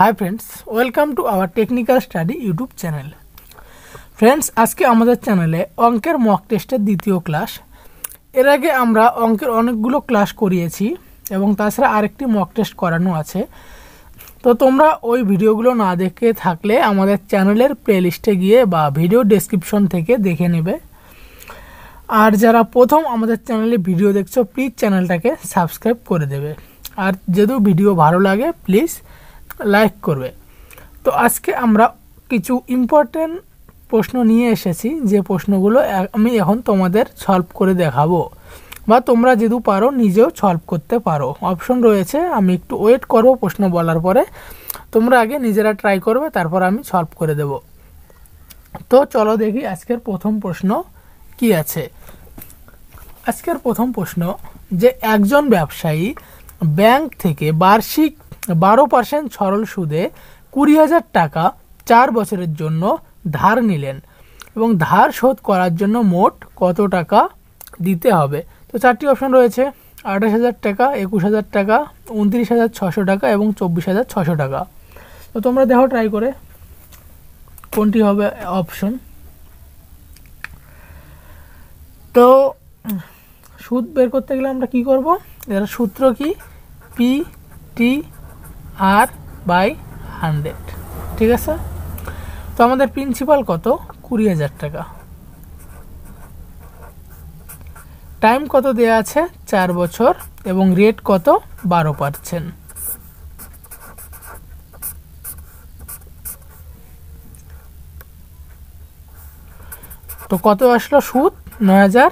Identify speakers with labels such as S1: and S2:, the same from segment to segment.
S1: high friends welcome to our technical study YouTube channel friends আজকে আমাদের চ্যানেলে অঙ্কের মক টেস্টের দ্বিতীয় ক্লাস এর আগে আমরা অঙ্কের অনেকগুলো ক্লাস করিয়েছি এবং তাছাড়া আরেকটি মক টেস্ট করানো আছে তো তোমরা ওই ভিডিওগুলো না দেখে থাকলে আমাদের চ্যানেলের প্লেলিস্টে গিয়ে বা ভিডিও ডেসক্রিপশন থেকে দেখে নেবে আর যারা প্রথম আমাদের চ্যানেলে ভিডিও দেখছো প্লিজ চ্যানেলটাকে সাবস্ক্রাইব করে দেবে আর যেহেতু ভিডিও ভালো লাগে প্লিজ লাইক করবে তো আজকে আমরা কিছু ইম্পর্টেন্ট প্রশ্ন নিয়ে এসেছি যে প্রশ্নগুলো আমি এখন তোমাদের সলভ করে দেখাবো বা তোমরা যেহেতু পারো নিজেও সলভ করতে পারো অপশন রয়েছে আমি একটু ওয়েট করবো প্রশ্ন বলার পরে তোমরা আগে নিজেরা ট্রাই করবে তারপর আমি সলভ করে দেব তো চলো দেখি আজকের প্রথম প্রশ্ন কি আছে আজকের প্রথম প্রশ্ন যে একজন ব্যবসায়ী ব্যাংক থেকে বার্ষিক বারো পার্সেন্ট সরল সুদে কুড়ি হাজার টাকা চার বছরের জন্য ধার নিলেন এবং ধার শোধ করার জন্য মোট কত টাকা দিতে হবে তো চারটি অপশন রয়েছে আঠাশ হাজার টাকা একুশ হাজার টাকা উনত্রিশ হাজার ছশো টাকা এবং চব্বিশ হাজার ছশো টাকা তো তোমরা দেখো ট্রাই করে কোনটি হবে অপশন তো সুদ বের করতে গেলে আমরা কি করব এর সূত্র কি P T R by hundred ঠিক আছে তো আমাদের প্রিন্সিপাল কত কুড়ি হাজার টাকা টাইম কত দেয়া আছে চার বছর এবং রেট কত বারো পারছেন তো কত আসলো সুদ নয় হাজার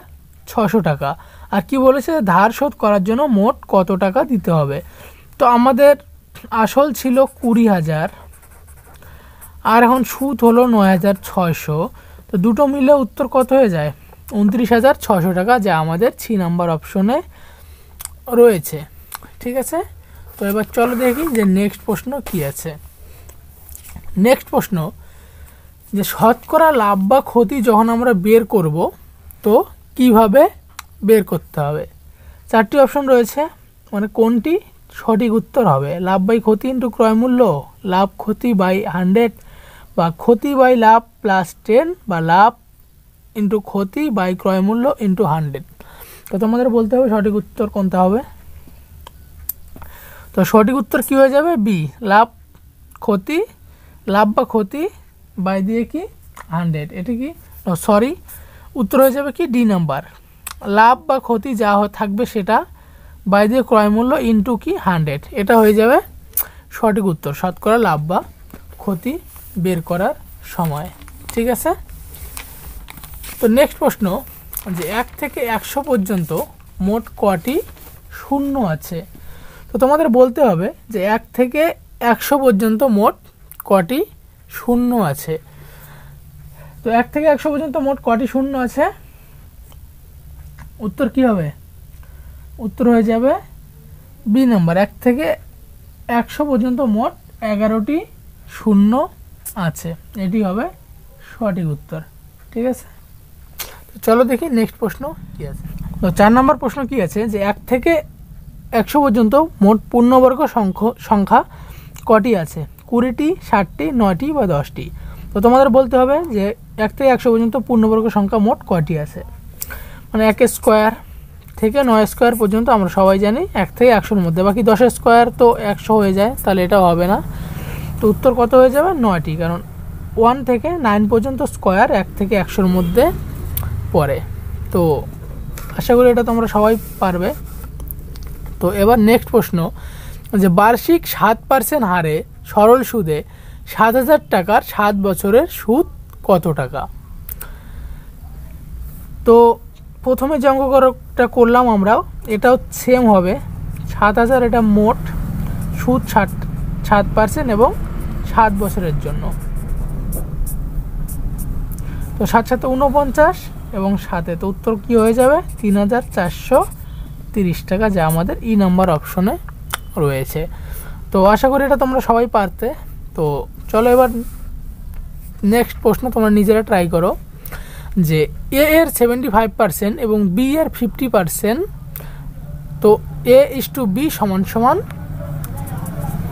S1: ছশো টাকা আর কি বলেছে ধার শোধ করার জন্য মোট কত টাকা দিতে হবে তো আমাদের আসল ছিল কুড়ি হাজার আর এখন সুদ হলো নয় হাজার ছয়শো তো দুটো মিলে উত্তর কত হয়ে যায় উনত্রিশ হাজার ছশো টাকা যা আমাদের ছি নাম্বার অপশনে রয়েছে ঠিক আছে তো এবার চলো দেখি যে নেক্সট প্রশ্ন কি আছে নেক্সট প্রশ্ন যে শতকরা লাভ বা ক্ষতি যখন আমরা বের করব তো কিভাবে বের করতে হবে চারটি অপশন রয়েছে মানে কোনটি সঠিক উত্তর হবে লাভ বাই ক্ষতি ইন্টু ক্রয় মূল্য লাভ ক্ষতি বাই হান্ড্রেড বা ক্ষতি বাই লাভ প্লাস টেন বা লাভ ইন্টু ক্ষতি বাই ক্রয় মূল্য ইন্টু হান্ড্রেড তো তোমাদের বলতে হবে সঠিক উত্তর কোনটা হবে তো সঠিক উত্তর কী হয়ে যাবে বি লাভ ক্ষতি লাভ বা ক্ষতি বাই দিয়ে কি হান্ড্রেড এটা কি সরি উত্তর হয়ে যাবে কি ডি নাম্বার লাভ বা ক্ষতি যা থাকবে সেটা বাই দিয়ে ক্রয় মূল্য ইন্টু কি হান্ড্রেড এটা হয়ে যাবে সঠিক উত্তর শতকরা লাভ বা ক্ষতি বের করার সময় ঠিক আছে তো নেক্সট প্রশ্ন যে এক থেকে একশো পর্যন্ত মোট কটি শূন্য আছে তো তোমাদের বলতে হবে যে এক থেকে একশো পর্যন্ত মোট কটি শূন্য আছে তো এক থেকে একশো পর্যন্ত মোট কটি শূন্য আছে উত্তর কি হবে উত্তর হয়ে যাবে বি নম্বর এক থেকে একশো পর্যন্ত মোট এগারোটি শূন্য আছে এটি হবে সঠিক উত্তর ঠিক আছে চলো দেখি নেক্সট প্রশ্ন কী আছে তো চার নম্বর প্রশ্ন কি আছে যে এক থেকে একশো পর্যন্ত মোট পূর্ণবর্গ সংখ্যা সংখ্যা কটি আছে কুড়িটি ষাটটি নয়টি বা দশটি তো তোমাদের বলতে হবে যে এক থেকে একশো পর্যন্ত পূর্ণবর্গ সংখ্যা মোট কটি আছে মানে এক স্কোয়ার থেকে নয় স্কোয়ার পর্যন্ত আমরা সবাই জানি এক থেকে একশোর মধ্যে বাকি দশের স্কোয়ার তো একশো হয়ে যায় তাহলে এটা হবে না তো উত্তর কত হয়ে যাবে নয়টি কারণ ওয়ান থেকে নাইন পর্যন্ত স্কোয়ার এক থেকে একশোর মধ্যে পড়ে তো আশা করি এটা তোমরা সবাই পারবে তো এবার নেক্সট প্রশ্ন যে বার্ষিক সাত পার্সেন্ট হারে সরল সুদে সাত হাজার টাকার সাত বছরের সুদ কত টাকা তো প্রথমে যে অঙ্কটা করলাম আমরাও এটাও সেম হবে সাত হাজার এটা মোট সুদ ষাট সাত পার্সেন্ট এবং সাত বছরের জন্য তো সাত সাথে উনপঞ্চাশ এবং সাথে তো উত্তর কী হয়ে যাবে তিন হাজার চারশো তিরিশ টাকা যা আমাদের ই নাম্বার অপশনে রয়েছে তো আশা করি এটা তোমরা সবাই পারতে তো চলো এবার নেক্সট প্রশ্ন তোমরা নিজেরা ট্রাই করো যে এ এর সেভেন্টি ফাইভ পার্সেন্ট এবং বি এর ফিফটি পার্সেন্ট তো এ ইস টু বি সমান সমান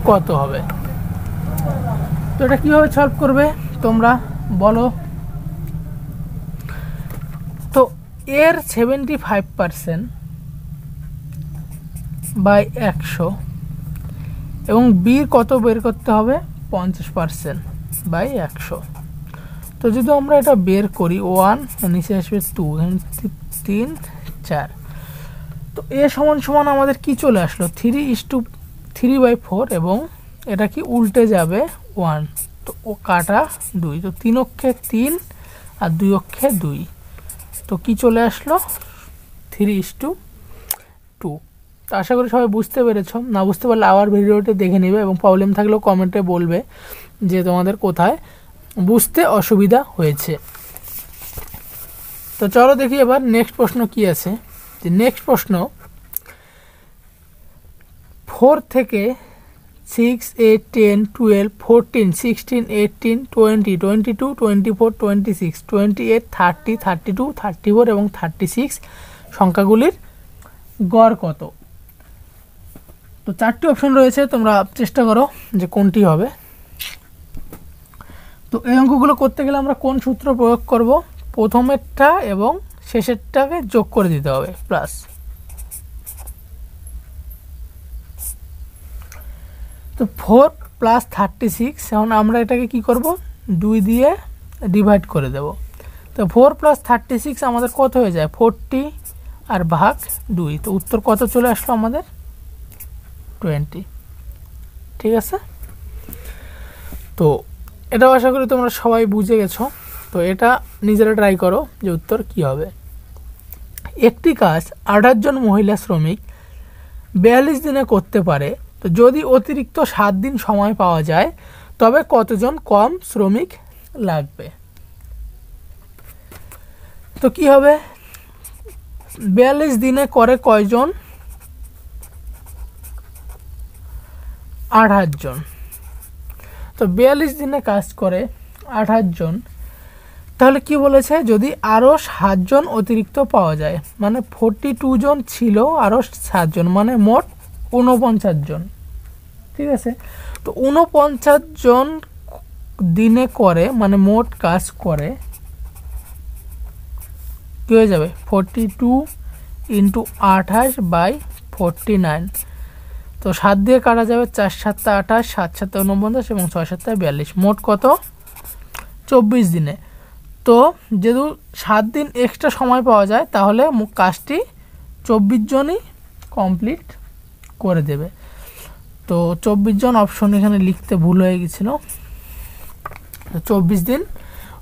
S1: কত হবে তো এটা কীভাবে সলভ করবে তোমরা বলো তো এর সেভেন্টি ফাইভ পার্সেন্ট বাই একশো এবং বির কত বের করতে হবে পঞ্চাশ পার্সেন্ট বাই একশো তো যদি আমরা এটা বের করি ওয়ান নিচে আসবে টু তিন চার তো এ সমান সমান আমাদের কি চলে আসলো three is two three by four এবং এটা কি উল্টে যাবে ওয়ান তো ও কাটা দুই তো তিন অক্ষে তিন আর দুই অক্ষে দুই তো কি চলে আসলো থ্রি ইস টু টু তো আশা করি সবাই বুঝতে পেরেছ না বুঝতে পারলে আবার ভিডিওটি দেখে নেবে এবং প্রবলেম থাকলেও কমেন্টে বলবে যে তোমাদের কোথায় বুঝতে অসুবিধা হয়েছে তো চলো দেখি এবার নেক্সট প্রশ্ন কি আছে যে নেক্সট প্রশ্ন ফোর থেকে six eight ten twelve fourteen sixteen eighteen twenty twenty two twenty four twenty six twenty eight thirty thirty two thirty four এবং থার্টি সিক্স সংখ্যাগুলির গড় কত তো চারটি অপশন রয়েছে তোমরা চেষ্টা করো যে কোনটি হবে তো এই অঙ্কগুলো করতে গেলে আমরা কোন সূত্র প্রয়োগ করব প্রথমেরটা এবং শেষেরটাকে যোগ করে দিতে হবে প্লাস তো ফোর প্লাস থার্টি সিক্স এখন আমরা এটাকে কি করব দুই দিয়ে ডিভাইড করে দেব তো ফোর প্লাস থার্টি সিক্স আমাদের কত হয়ে যায় ফোরটি আর ভাগ দুই তো উত্তর কত চলে আসলো আমাদের টোয়েন্টি ঠিক আছে তো এটাও আশা করি তোমরা সবাই বুঝে গেছো তো এটা নিজেরা ট্রাই করো যে উত্তর কি হবে একটি কাজ আঠাশ জন মহিলা শ্রমিক বিয়াল্লিশ দিনে করতে পারে তো যদি অতিরিক্ত সাত দিন সময় পাওয়া যায় তবে কতজন কম শ্রমিক লাগবে তো কি হবে বিয়াল্লিশ দিনে করে কয়জন আঠাশ জন তো বিয়াল্লিশ দিনে কাজ করে আঠাশ জন তাহলে কি বলেছে যদি আরও সাতজন অতিরিক্ত পাওয়া যায় মানে ফোরটি টু জন ছিল আরও সাতজন মানে মোট ঊনপঞ্চাশ জন ঠিক আছে তো ঊনপঞ্চাশ জন দিনে করে মানে মোট কাজ করে কী হয়ে যাবে ফোরটি টু ইন্টু আঠাশ বাই ফোরটি নাইন তো সাত দিয়ে কাটা যাবে চার সাতটা আঠাশ সাত সাতটা উনপঞ্চাশ এবং ছয় সাতটা বিয়াল্লিশ মোট কত চব্বিশ দিনে তো যেহেতু সাত দিন এক্সট্রা সময় পাওয়া যায় তাহলে কাজটি চব্বিশ জনই কমপ্লিট করে দেবে তো চব্বিশ জন অপশন এখানে লিখতে ভুল হয়ে গেছিল চব্বিশ দিন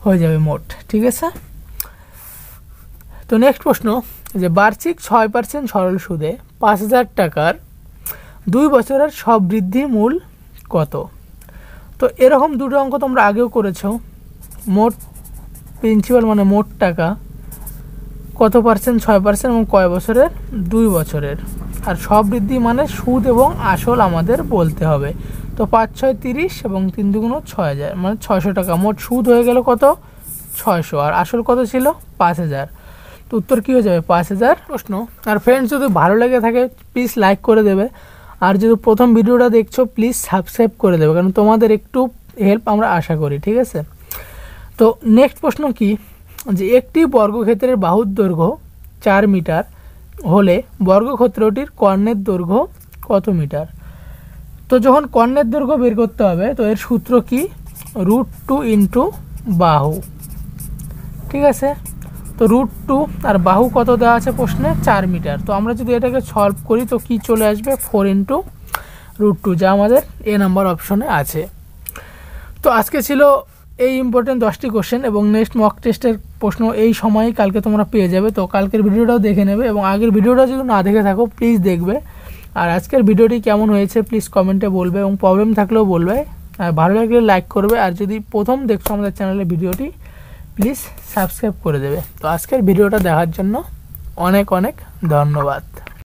S1: হয়ে যাবে মোট ঠিক আছে তো নেক্সট প্রশ্ন যে বার্ষিক ছয় পার্সেন্ট সরল সুদে পাঁচ হাজার টাকার দুই বছরের সব বৃদ্ধি মূল কত তো এরকম দুটো অঙ্ক তোমরা আগেও করেছ মোট প্রিন্সিপাল মানে মোট টাকা কত পার্সেন্ট ছয় পার্সেন্ট এবং কয় বছরের দুই বছরের আর সব বৃদ্ধি মানে সুদ এবং আসল আমাদের বলতে হবে তো পাঁচ ছয় তিরিশ এবং তিন দুগুণ ছয় হাজার মানে ছয়শো টাকা মোট সুদ হয়ে গেল কত ছয়শো আর আসল কত ছিল পাঁচ হাজার তো উত্তর কী হয়ে যাবে পাঁচ হাজার প্রশ্ন আর ফ্রেন্ডস যদি ভালো লেগে থাকে প্লিজ লাইক করে দেবে আর যদি প্রথম ভিডিওটা দেখছো প্লিজ সাবস্ক্রাইব করে দেবে কারণ তোমাদের একটু হেল্প আমরা আশা করি ঠিক আছে তো নেক্সট প্রশ্ন কি যে একটি বর্গক্ষেত্রের বাহুর দৈর্ঘ্য চার মিটার হলে বর্গক্ষেত্রটির কর্ণের দৈর্ঘ্য কত মিটার তো যখন কর্ণের দৈর্ঘ্য বের করতে হবে তো এর সূত্র কি রুট টু ইন্টু বাহু ঠিক আছে তো রুট টু আর বাহু কত দেওয়া আছে প্রশ্নে চার মিটার তো আমরা যদি এটাকে সলভ করি তো কি চলে আসবে ফোর ইন্টু রুট টু যা আমাদের এ নাম্বার অপশনে আছে তো আজকে ছিল এই ইম্পর্টেন্ট দশটি কোশ্চেন এবং নেক্সট মক টেস্টের প্রশ্ন এই সময়েই কালকে তোমরা পেয়ে যাবে তো কালকের ভিডিওটাও দেখে নেবে এবং আগের ভিডিওটা যদি না দেখে থাকো প্লিজ দেখবে আর আজকের ভিডিওটি কেমন হয়েছে প্লিজ কমেন্টে বলবে এবং প্রবলেম থাকলেও বলবে আর ভালো লাগলে লাইক করবে আর যদি প্রথম দেখছো আমাদের চ্যানেলে ভিডিওটি প্লিজ সাবস্ক্রাইব করে দেবে তো আজকের ভিডিওটা দেখার জন্য অনেক অনেক ধন্যবাদ